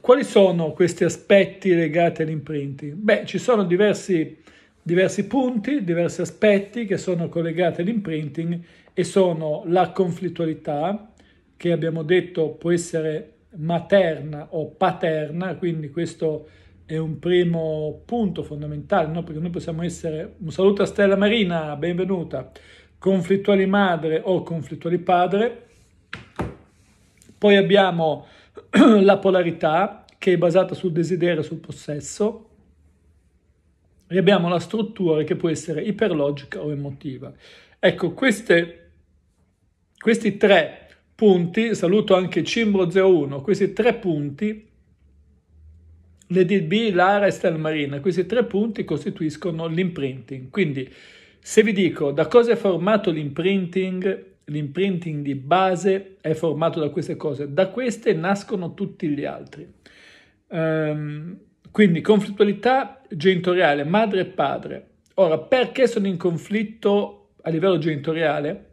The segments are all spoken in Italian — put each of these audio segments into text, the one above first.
Quali sono questi aspetti legati all'imprinting? Beh, ci sono diversi, diversi punti, diversi aspetti che sono collegati all'imprinting e sono la conflittualità, che abbiamo detto può essere materna o paterna, quindi questo è un primo punto fondamentale, no? perché noi possiamo essere, un saluto a Stella Marina, benvenuta, conflittuali madre o conflittuali padre. Poi abbiamo la polarità che è basata sul desiderio e sul possesso e abbiamo la struttura che può essere iperlogica o emotiva. Ecco, queste, questi tre punti, saluto anche Cimbro01, questi tre punti, l'EDB, l'ARA e Stelmarina, questi tre punti costituiscono l'imprinting. Quindi se vi dico da cosa è formato l'imprinting, L'imprinting di base è formato da queste cose, da queste nascono tutti gli altri. Um, quindi conflittualità genitoriale, madre e padre. Ora, perché sono in conflitto a livello genitoriale?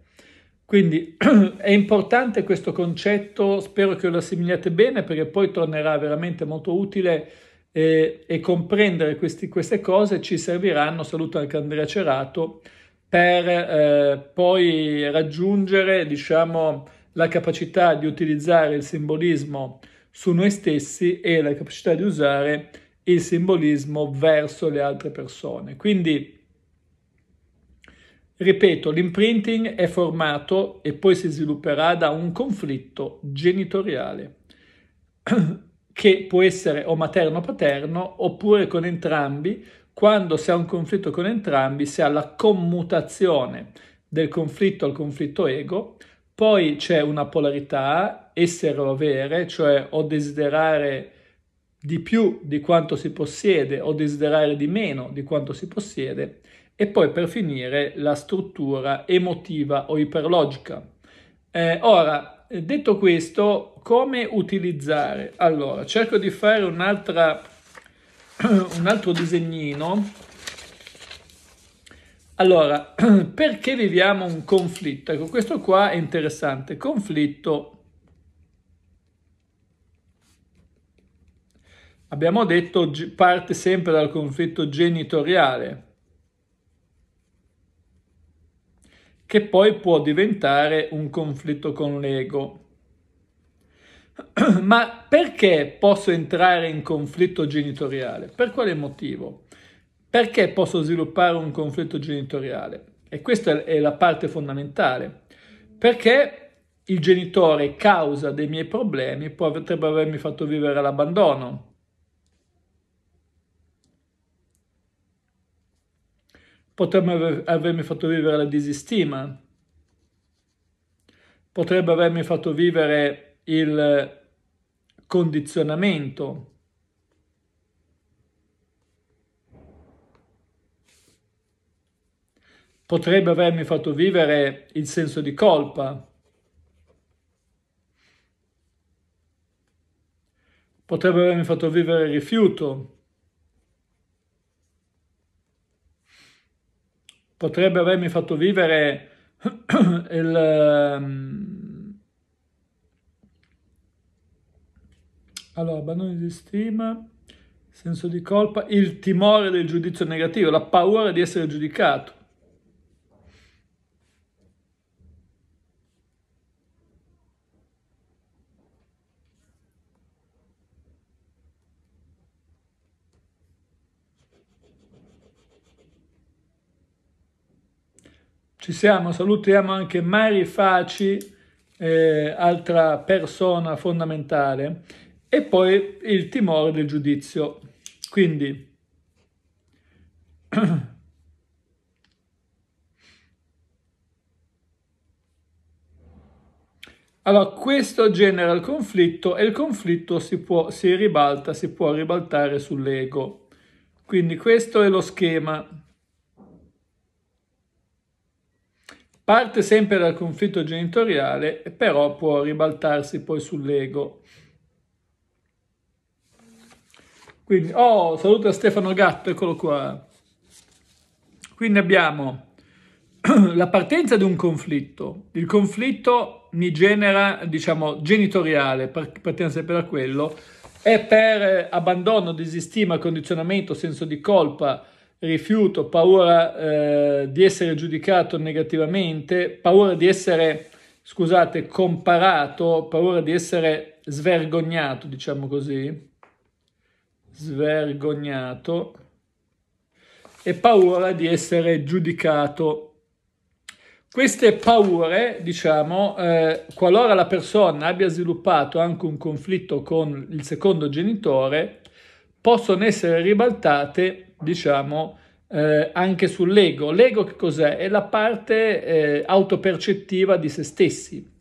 Quindi è importante questo concetto, spero che lo assimiliate bene perché poi tornerà veramente molto utile e, eh, e comprendere questi, queste cose ci serviranno, saluto anche Andrea Cerato, per eh, poi raggiungere diciamo, la capacità di utilizzare il simbolismo su noi stessi e la capacità di usare il simbolismo verso le altre persone. Quindi, ripeto, l'imprinting è formato e poi si svilupperà da un conflitto genitoriale che può essere o materno-paterno oppure con entrambi quando si ha un conflitto con entrambi, si ha la commutazione del conflitto al conflitto ego, poi c'è una polarità, essere o avere, cioè o desiderare di più di quanto si possiede o desiderare di meno di quanto si possiede, e poi per finire la struttura emotiva o iperlogica. Eh, ora, detto questo, come utilizzare? Allora, cerco di fare un'altra un altro disegnino. Allora, perché viviamo un conflitto? Ecco, questo qua è interessante. Conflitto. Abbiamo detto parte sempre dal conflitto genitoriale, che poi può diventare un conflitto con l'ego. Ma perché posso entrare in conflitto genitoriale? Per quale motivo? Perché posso sviluppare un conflitto genitoriale? E questa è la parte fondamentale. Perché il genitore, causa dei miei problemi, potrebbe avermi fatto vivere l'abbandono. Potrebbe avermi fatto vivere la disistima. Potrebbe avermi fatto vivere il condizionamento potrebbe avermi fatto vivere il senso di colpa, potrebbe avermi fatto vivere il rifiuto, potrebbe avermi fatto vivere il ehm, Allora, abbandono di stima, senso di colpa, il timore del giudizio negativo, la paura di essere giudicato. Ci siamo, salutiamo anche Mari Faci, eh, altra persona fondamentale e poi il timore del giudizio. Quindi Allora, questo genera il conflitto e il conflitto si, può, si ribalta, si può ribaltare sull'ego. Quindi questo è lo schema. Parte sempre dal conflitto genitoriale, però può ribaltarsi poi sull'ego. Quindi, oh, saluta Stefano Gatto, eccolo qua. Quindi abbiamo la partenza di un conflitto. Il conflitto mi genera, diciamo, genitoriale, sempre da quello, è per eh, abbandono, disistima, condizionamento, senso di colpa, rifiuto, paura eh, di essere giudicato negativamente, paura di essere, scusate, comparato, paura di essere svergognato, diciamo così svergognato e paura di essere giudicato. Queste paure, diciamo, eh, qualora la persona abbia sviluppato anche un conflitto con il secondo genitore, possono essere ribaltate, diciamo, eh, anche sull'ego. L'ego che cos'è? È la parte eh, autopercettiva di se stessi.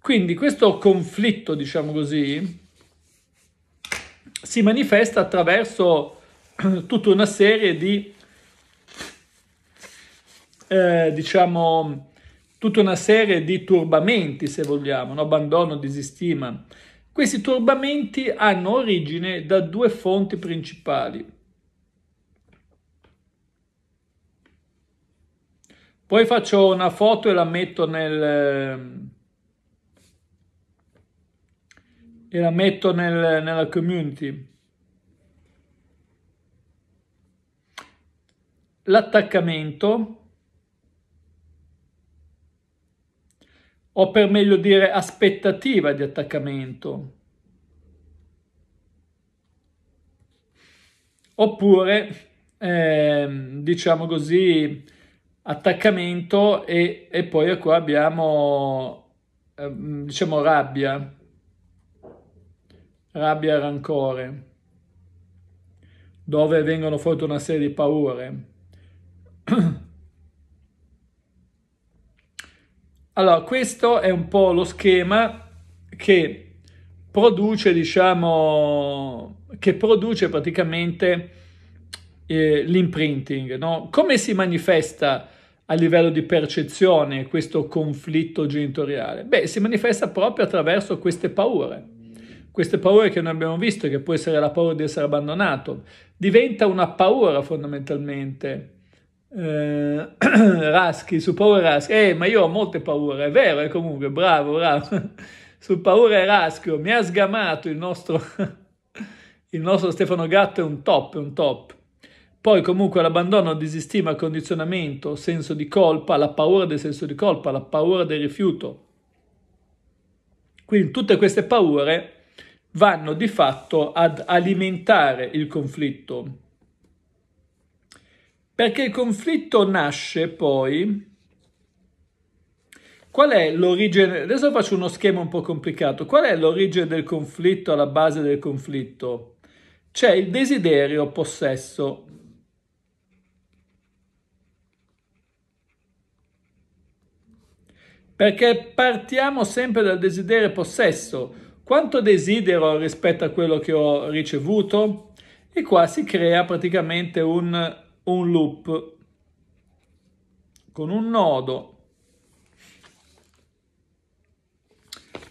Quindi questo conflitto, diciamo così, si manifesta attraverso tutta una serie di, eh, diciamo, tutta una serie di turbamenti, se vogliamo, no? abbandono, disistima. Questi turbamenti hanno origine da due fonti principali. Poi faccio una foto e la metto nel, e la metto nel, nella community. L'attaccamento, o per meglio dire aspettativa di attaccamento, oppure eh, diciamo così attaccamento e, e poi qua abbiamo eh, diciamo rabbia rabbia e rancore, dove vengono fuori una serie di paure. Allora, questo è un po' lo schema che produce, diciamo, che produce praticamente eh, l'imprinting. No? Come si manifesta a livello di percezione questo conflitto genitoriale? Beh, si manifesta proprio attraverso queste paure queste paure che noi abbiamo visto, che può essere la paura di essere abbandonato, diventa una paura fondamentalmente. Eh, Raschi, su paura Raschi, eh, ma io ho molte paure, è vero, è comunque, bravo, bravo. Su paura Raschio, oh, mi ha sgamato il nostro, il nostro Stefano Gatto, è un top, è un top. Poi comunque l'abbandono, disistima, condizionamento, senso di colpa, la paura del senso di colpa, la paura del rifiuto. Quindi tutte queste paure vanno di fatto ad alimentare il conflitto. Perché il conflitto nasce poi... Qual è l'origine? Adesso faccio uno schema un po' complicato. Qual è l'origine del conflitto, alla base del conflitto? C'è il desiderio possesso. Perché partiamo sempre dal desiderio possesso quanto desidero rispetto a quello che ho ricevuto? E qua si crea praticamente un, un loop con un nodo.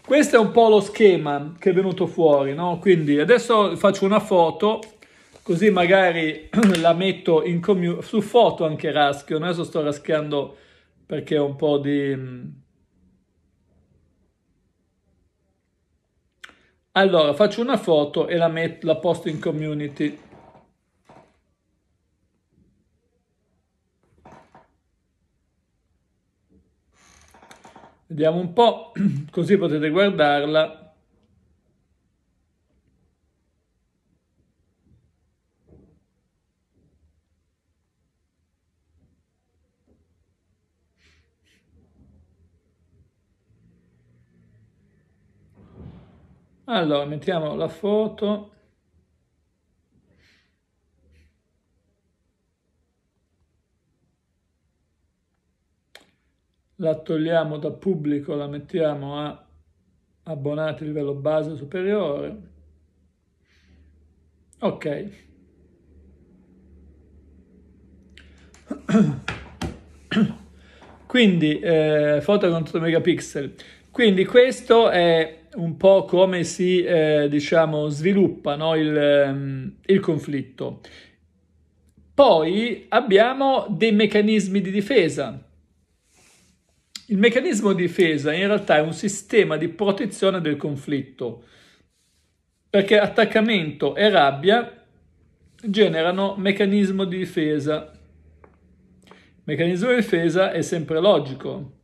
Questo è un po' lo schema che è venuto fuori, no? Quindi adesso faccio una foto, così magari la metto in commu- su foto anche raschio. Adesso sto raschiando perché ho un po' di Allora, faccio una foto e la, la posto in community. Vediamo un po', così potete guardarla Allora, mettiamo la foto. La togliamo da pubblico, la mettiamo a abbonati livello base superiore. Ok. Quindi, eh, foto con 8 megapixel. Quindi questo è un po' come si eh, diciamo, sviluppa no, il, ehm, il conflitto. Poi abbiamo dei meccanismi di difesa. Il meccanismo di difesa in realtà è un sistema di protezione del conflitto, perché attaccamento e rabbia generano meccanismo di difesa. Il meccanismo di difesa è sempre logico,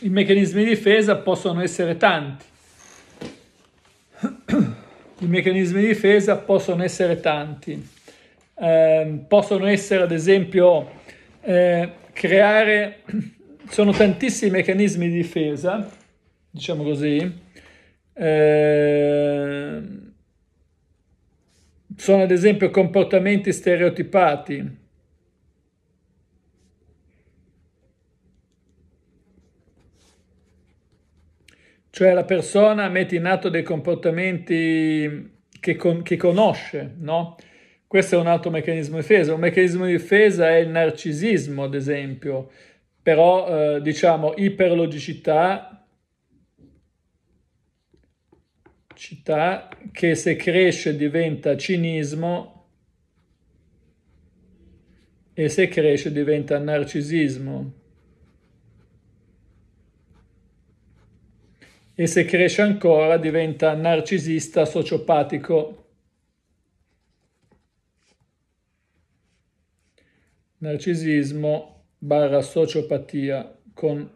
i meccanismi di difesa possono essere tanti. I meccanismi di difesa possono essere tanti. Eh, possono essere, ad esempio, eh, creare... Sono tantissimi meccanismi di difesa, diciamo così. Eh, sono, ad esempio, comportamenti stereotipati Cioè la persona mette in atto dei comportamenti che, con, che conosce, no? Questo è un altro meccanismo di difesa. Un meccanismo di difesa è il narcisismo, ad esempio, però eh, diciamo iperlogicità città, che se cresce diventa cinismo e se cresce diventa narcisismo. e se cresce ancora diventa narcisista sociopatico. Narcisismo barra sociopatia con...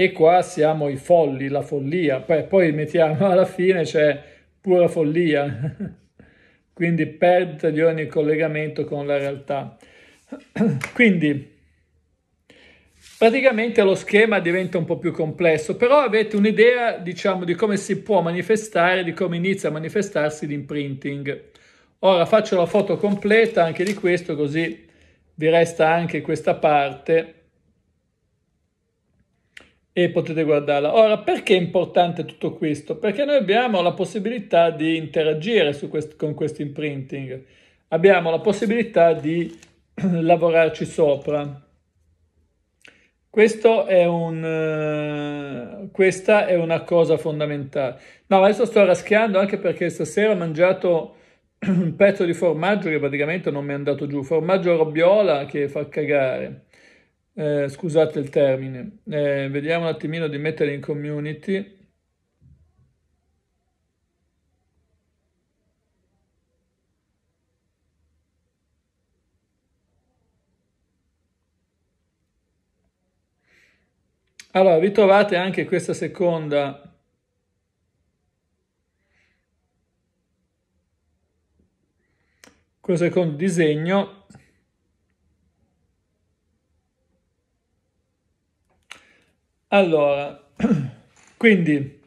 E qua siamo i folli, la follia, poi, poi mettiamo alla fine c'è pura follia, quindi perdita di ogni collegamento con la realtà. Quindi Praticamente lo schema diventa un po' più complesso, però avete un'idea, diciamo, di come si può manifestare, di come inizia a manifestarsi l'imprinting. Ora faccio la foto completa anche di questo, così vi resta anche questa parte e potete guardarla. Ora, perché è importante tutto questo? Perché noi abbiamo la possibilità di interagire quest- con questo imprinting, abbiamo la possibilità di lavorarci sopra. È un, uh, questa è una cosa fondamentale. No, adesso sto raschiando anche perché stasera ho mangiato un pezzo di formaggio che praticamente non mi è andato giù, formaggio robbiola che fa cagare. Eh, scusate il termine. Eh, vediamo un attimino di mettere in community. Allora, vi trovate anche questa seconda questo secondo disegno allora quindi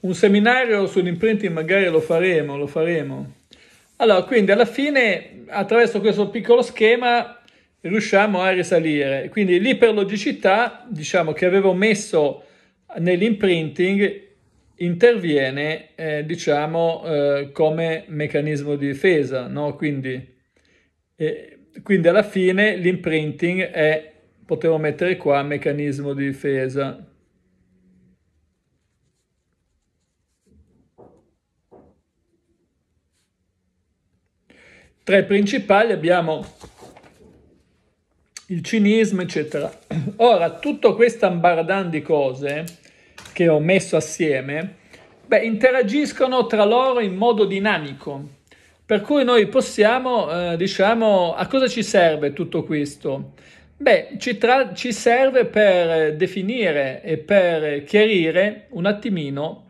un seminario sull'imprinting magari lo faremo lo faremo allora quindi alla fine attraverso questo piccolo schema riusciamo a risalire. Quindi l'iperlogicità, diciamo che avevo messo nell'imprinting interviene eh, diciamo eh, come meccanismo di difesa no quindi, eh, quindi alla fine l'imprinting è potevo mettere qua meccanismo di difesa tra i principali abbiamo il cinismo, eccetera. Ora, tutto questo ambardan di cose che ho messo assieme, beh, interagiscono tra loro in modo dinamico. Per cui noi possiamo, eh, diciamo, a cosa ci serve tutto questo? Beh, ci, tra- ci serve per definire e per chiarire un attimino,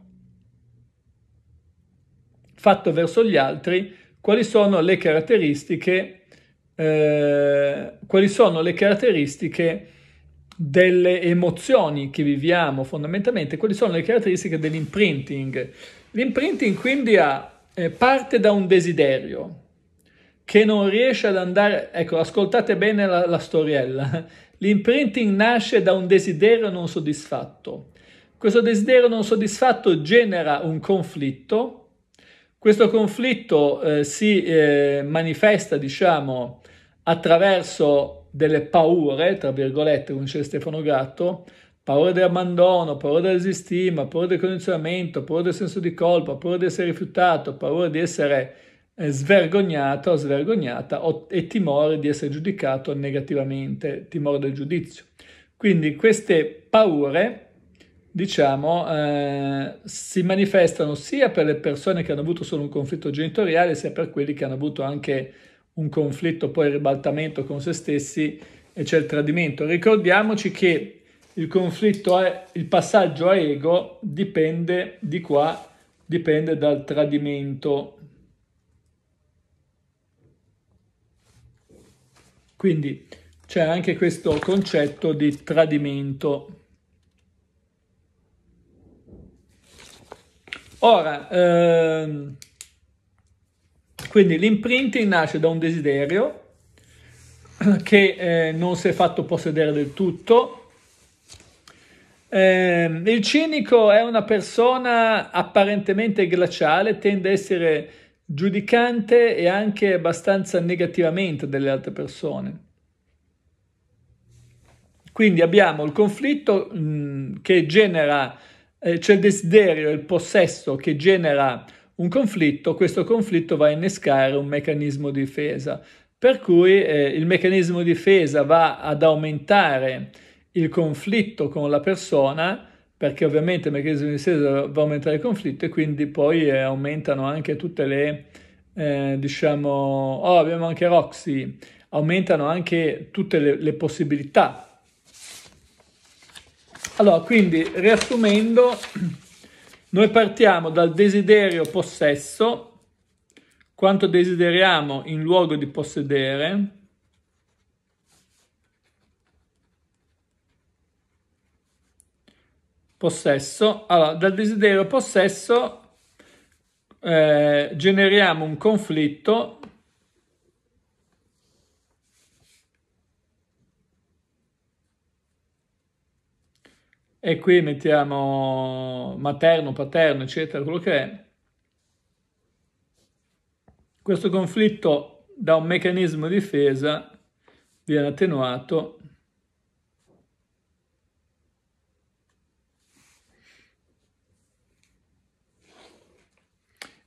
fatto verso gli altri, quali sono le caratteristiche eh, quali sono le caratteristiche delle emozioni che viviamo fondamentalmente, quali sono le caratteristiche dell'imprinting. L'imprinting quindi ha, eh, parte da un desiderio che non riesce ad andare, ecco ascoltate bene la, la storiella, l'imprinting nasce da un desiderio non soddisfatto. Questo desiderio non soddisfatto genera un conflitto, questo conflitto eh, si eh, manifesta, diciamo, attraverso delle paure, tra virgolette, come dice Stefano Gatto, paura dell'abbandono, paura della disistima, paura del condizionamento, paura del senso di colpa, paura di essere rifiutato, paura di essere eh, svergognato o svergognata e timore di essere giudicato negativamente, timore del giudizio. Quindi queste paure, diciamo, eh, si manifestano sia per le persone che hanno avuto solo un conflitto genitoriale, sia per quelli che hanno avuto anche un conflitto, poi il ribaltamento con se stessi e c'è il tradimento. Ricordiamoci che il conflitto, è, il passaggio a ego dipende di qua, dipende dal tradimento. Quindi c'è anche questo concetto di tradimento. Ora, ehm, quindi l'imprinting nasce da un desiderio che eh, non si è fatto possedere del tutto. Eh, il cinico è una persona apparentemente glaciale, tende a essere giudicante e anche abbastanza negativamente delle altre persone. Quindi abbiamo il conflitto mh, mm, che genera, eh, c'è cioè il desiderio, il possesso che genera un conflitto, questo conflitto va a innescare un meccanismo di difesa, per cui eh, il meccanismo di difesa va ad aumentare il conflitto con la persona, perché ovviamente il meccanismo di difesa va a aumentare il conflitto e quindi poi eh, aumentano anche tutte le, eh, diciamo, oh abbiamo anche Roxy, aumentano anche tutte le, le possibilità. Allora, quindi riassumendo... Noi partiamo dal desiderio possesso, quanto desideriamo in luogo di possedere, possesso, allora dal desiderio possesso eh, generiamo un conflitto e qui mettiamo materno, paterno, eccetera, quello che è. Questo conflitto da un meccanismo di difesa viene attenuato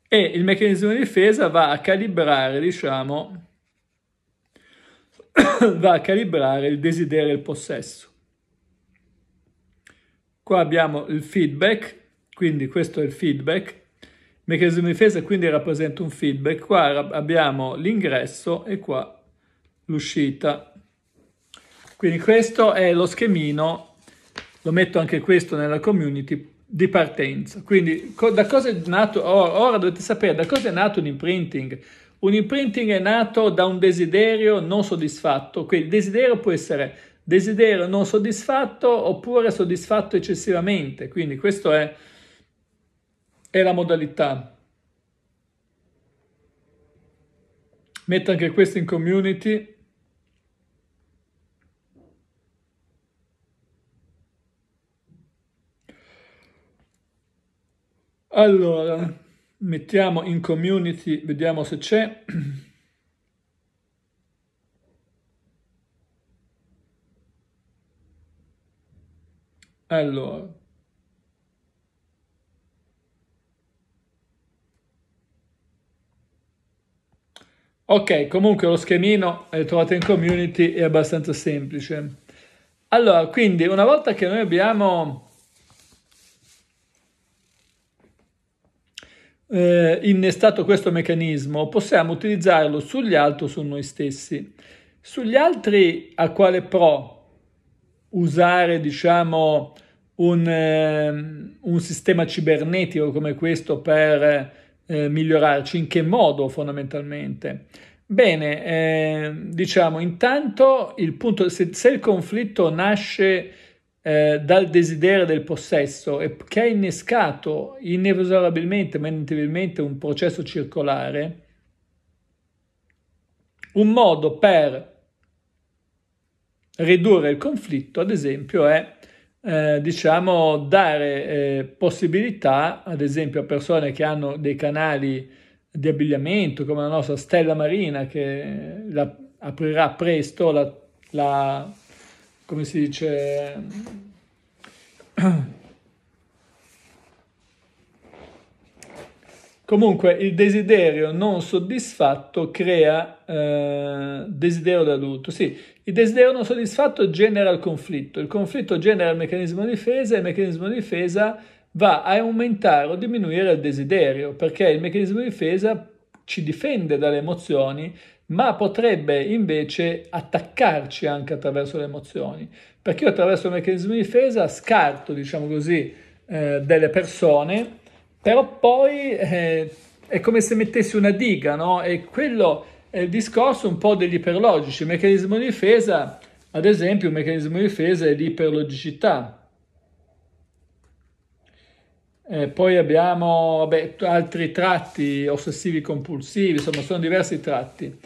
e il meccanismo di difesa va a calibrare, diciamo, va a calibrare il desiderio e il possesso. Qua abbiamo il feedback, quindi questo è il feedback, meccanismo di difesa quindi rappresenta un feedback, qua abbiamo l'ingresso e qua l'uscita. Quindi questo è lo schemino, lo metto anche questo nella community di partenza. Quindi da cosa è nato, ora, ora dovete sapere da cosa è nato un imprinting. Un imprinting è nato da un desiderio non soddisfatto, quindi il desiderio può essere desiderio non soddisfatto oppure soddisfatto eccessivamente. Quindi questa è, è la modalità. Metto anche questo in community. Allora, mettiamo in community, vediamo se c'è. Allora. Ok, comunque lo schemino eh, trovato in community è abbastanza semplice. Allora, quindi una volta che noi abbiamo eh, innestato questo meccanismo, possiamo utilizzarlo sugli altri o su noi stessi. Sugli altri a quale pro? usare diciamo un, eh, un sistema cibernetico come questo per eh, migliorarci? In che modo fondamentalmente? Bene, eh, diciamo intanto il punto, se, se il conflitto nasce eh, dal desiderio del possesso e che ha innescato inesorabilmente, ma un processo circolare, un modo per ridurre il conflitto, ad esempio, è eh, diciamo dare eh, possibilità, ad esempio, a persone che hanno dei canali di abbigliamento come la nostra Stella Marina che eh, la, aprirà presto la, la come si dice Comunque il desiderio non soddisfatto crea eh, desiderio d'adulto. Sì, il desiderio non soddisfatto genera il conflitto, il conflitto genera il meccanismo di difesa e il meccanismo di difesa va a aumentare o diminuire il desiderio, perché il meccanismo di difesa ci difende dalle emozioni, ma potrebbe invece attaccarci anche attraverso le emozioni, perché io attraverso il meccanismo di difesa scarto, diciamo così, eh, delle persone, però poi eh, è come se mettessi una diga, no? E quello il discorso un po' degli iperlogici. Il meccanismo di difesa, ad esempio, un meccanismo di difesa è l'iperlogicità. Eh, poi abbiamo vabbè, altri tratti ossessivi compulsivi, insomma sono diversi tratti.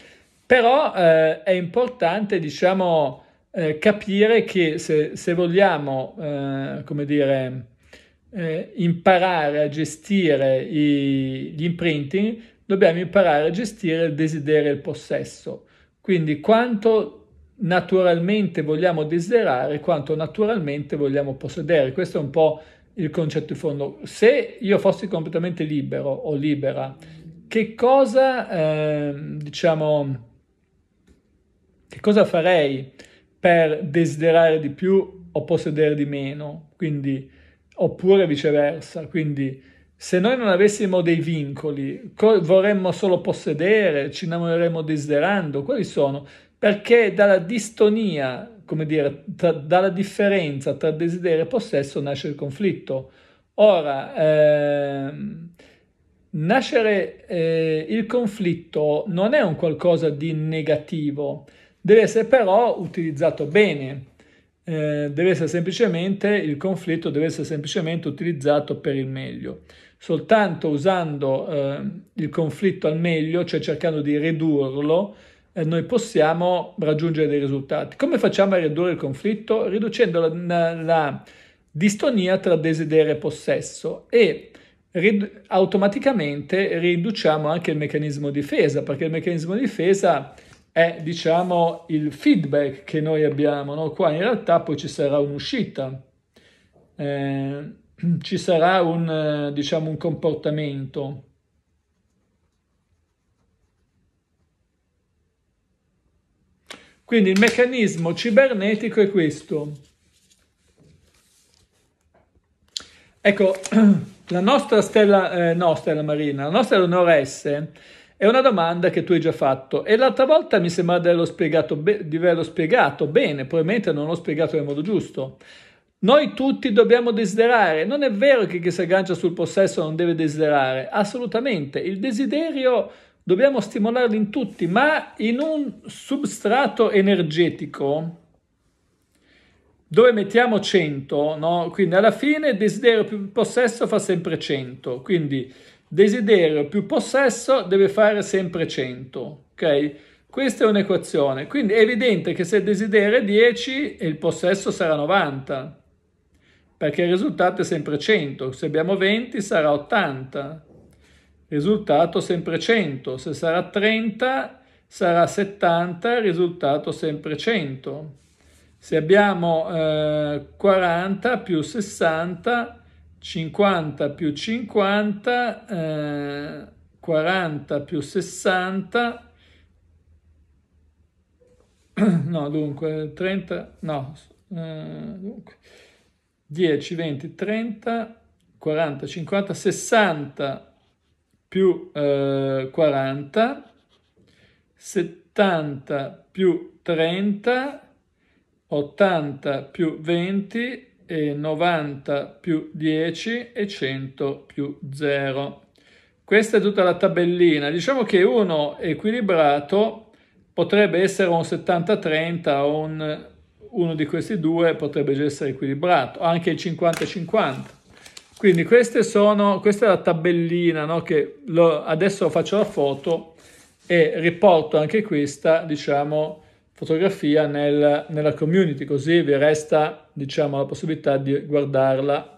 Però eh, è importante, diciamo, eh, capire che se, se vogliamo, eh, come dire, eh, imparare a gestire i, gli imprinting, dobbiamo imparare a gestire il desiderio e il possesso. Quindi quanto naturalmente vogliamo desiderare, quanto naturalmente vogliamo possedere. Questo è un po' il concetto di fondo. Se io fossi completamente libero o libera, che cosa, eh, diciamo, che cosa farei per desiderare di più o possedere di meno? Quindi, oppure viceversa. Quindi, se noi non avessimo dei vincoli, vorremmo solo possedere, ci innamoreremmo desiderando, quali sono? Perché dalla distonia, come dire, tra, dalla differenza tra desiderio e possesso nasce il conflitto. Ora, ehm, nascere eh, il conflitto non è un qualcosa di negativo, deve essere però utilizzato bene. Eh, deve essere semplicemente il conflitto deve essere semplicemente utilizzato per il meglio soltanto usando eh, il conflitto al meglio, cioè cercando di ridurlo, eh, noi possiamo raggiungere dei risultati. Come facciamo a ridurre il conflitto? Riducendo la, la, la distonia tra desiderio e possesso e rid- automaticamente riduciamo anche il meccanismo difesa, perché il meccanismo difesa è diciamo il feedback che noi abbiamo, no? qua in realtà poi ci sarà un'uscita. Eh, ci sarà un, eh, diciamo, un comportamento. Quindi il meccanismo cibernetico è questo. Ecco, la nostra stella, eh, no, stella marina, la nostra onoresse è una domanda che tu hai già fatto e l'altra volta mi sembra di averlo spiegato, be- di averlo spiegato bene, probabilmente non l'ho spiegato nel modo giusto. Noi tutti dobbiamo desiderare, non è vero che chi si aggancia sul possesso non deve desiderare, assolutamente, il desiderio dobbiamo stimolarlo in tutti, ma in un substrato energetico dove mettiamo 100, no? quindi alla fine desiderio più possesso fa sempre 100, quindi desiderio più possesso deve fare sempre 100, ok? Questa è un'equazione, quindi è evidente che se desiderio è 10 il possesso sarà 90 perché il risultato è sempre 100, se abbiamo 20 sarà 80, risultato sempre 100, se sarà 30 sarà 70, risultato sempre 100. Se abbiamo eh, 40 più 60, 50 più 50, eh, 40 più 60, no dunque 30, no, eh, dunque. 10, 20, 30, 40, 50, 60 più eh, 40, 70 più 30, 80 più 20 e 90 più 10 e 100 più 0. Questa è tutta la tabellina. Diciamo che uno equilibrato potrebbe essere un 70-30 o un uno di questi due potrebbe già essere equilibrato, anche il 50-50. Quindi queste sono, questa è la tabellina no? che lo, adesso faccio la foto e riporto anche questa, diciamo, fotografia nel, nella community, così vi resta, diciamo, la possibilità di guardarla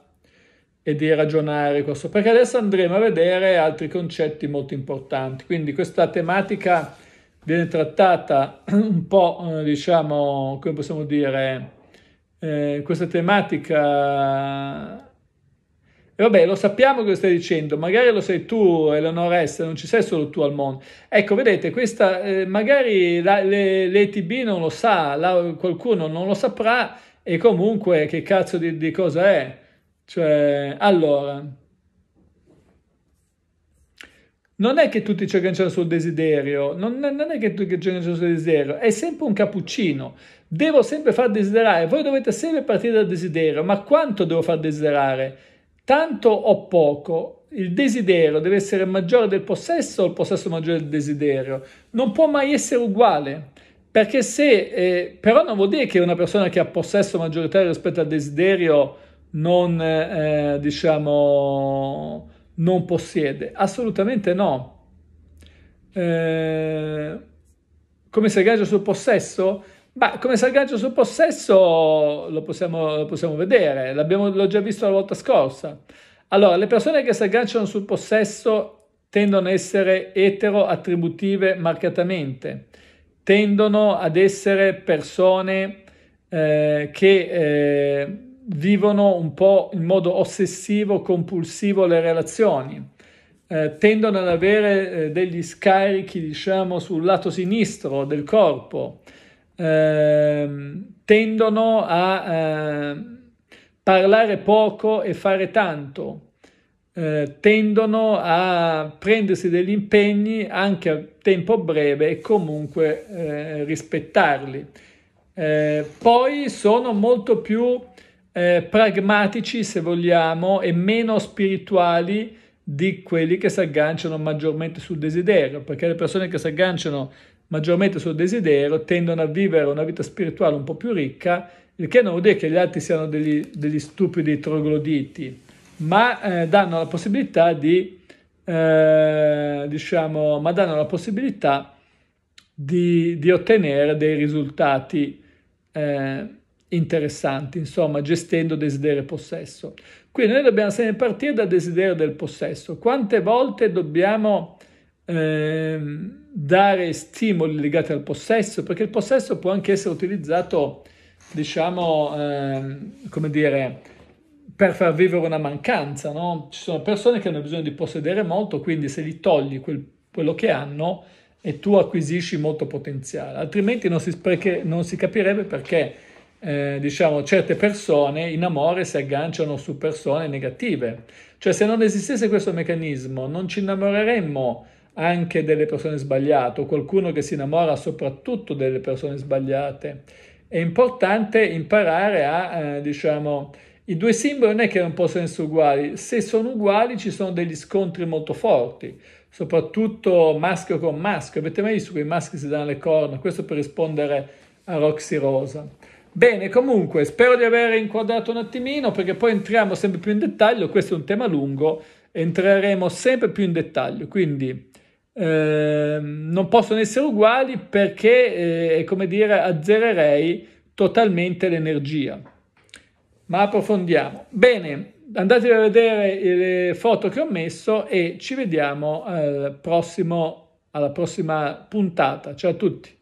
e di ragionare questo. Perché adesso andremo a vedere altri concetti molto importanti. Quindi questa tematica viene trattata un po', eh, diciamo, come possiamo dire, eh, questa tematica... E vabbè, lo sappiamo che lo stai dicendo, magari lo sei tu, Eleonora S, non ci sei solo tu al mondo. Ecco, vedete, questa, eh, magari la, le, l'ETB non lo sa, la, qualcuno non lo saprà e comunque che cazzo di, di cosa è? Cioè, allora non è che tutti ci agganciano sul desiderio, non, non è che tutti ci agganciano sul desiderio, è sempre un cappuccino. Devo sempre far desiderare, voi dovete sempre partire dal desiderio, ma quanto devo far desiderare? Tanto o poco? Il desiderio deve essere maggiore del possesso o il possesso maggiore del desiderio? Non può mai essere uguale. Perché se, eh, però non vuol dire che una persona che ha possesso maggioritario rispetto al desiderio non, eh, eh diciamo, non possiede. Assolutamente no. Eh, come salgaggio sul possesso? Ma come salgaggio sul possesso lo possiamo, lo possiamo vedere, l'ho già visto la volta scorsa. Allora, le persone che si agganciano sul possesso tendono ad essere etero-attributive marcatamente, tendono ad essere persone eh, che eh, vivono un po' in modo ossessivo, compulsivo le relazioni. Eh, tendono ad avere eh, degli scarichi, diciamo, sul lato sinistro del corpo, eh, tendono a eh, parlare poco e fare tanto, eh, tendono a prendersi degli impegni anche a tempo breve e comunque eh, rispettarli. poi sono molto più eh, pragmatici, se vogliamo, e meno spirituali di quelli che si agganciano maggiormente sul desiderio, perché le persone che si agganciano maggiormente sul desiderio tendono a vivere una vita spirituale un po' più ricca, il che non vuol dire che gli altri siano degli, degli stupidi trogloditi, ma eh, danno la possibilità di, eh, diciamo, ma danno la possibilità di, di ottenere dei risultati eh, interessanti, insomma, gestendo desiderio e possesso. Quindi noi dobbiamo sempre partire dal desiderio del possesso. Quante volte dobbiamo eh, dare stimoli legati al possesso? Perché il possesso può anche essere utilizzato, diciamo, eh, come dire, per far vivere una mancanza, no? Ci sono persone che hanno bisogno di possedere molto, quindi se gli togli quel, quello che hanno e tu acquisisci molto potenziale, altrimenti non si, spreche, non si capirebbe perché eh, diciamo, certe persone in amore si agganciano su persone negative. Cioè, se non esistesse questo meccanismo, non ci innamoreremmo anche delle persone sbagliate o qualcuno che si innamora soprattutto delle persone sbagliate. È importante imparare a, eh, diciamo, i due simboli non è che non possono essere uguali, se sono uguali ci sono degli scontri molto forti, soprattutto maschio con maschio. Avete mai visto quei maschi si danno le corna? Questo per rispondere a Roxy Rosa. Bene, comunque, spero di aver inquadrato un attimino perché poi entriamo sempre più in dettaglio, questo è un tema lungo, entreremo sempre più in dettaglio, quindi eh, non possono essere uguali perché, eh, come dire, azzererei totalmente l'energia. Ma approfondiamo. Bene, andatevi a vedere eh, le foto che ho messo e ci vediamo al eh, prossimo, alla prossima puntata. Ciao a tutti.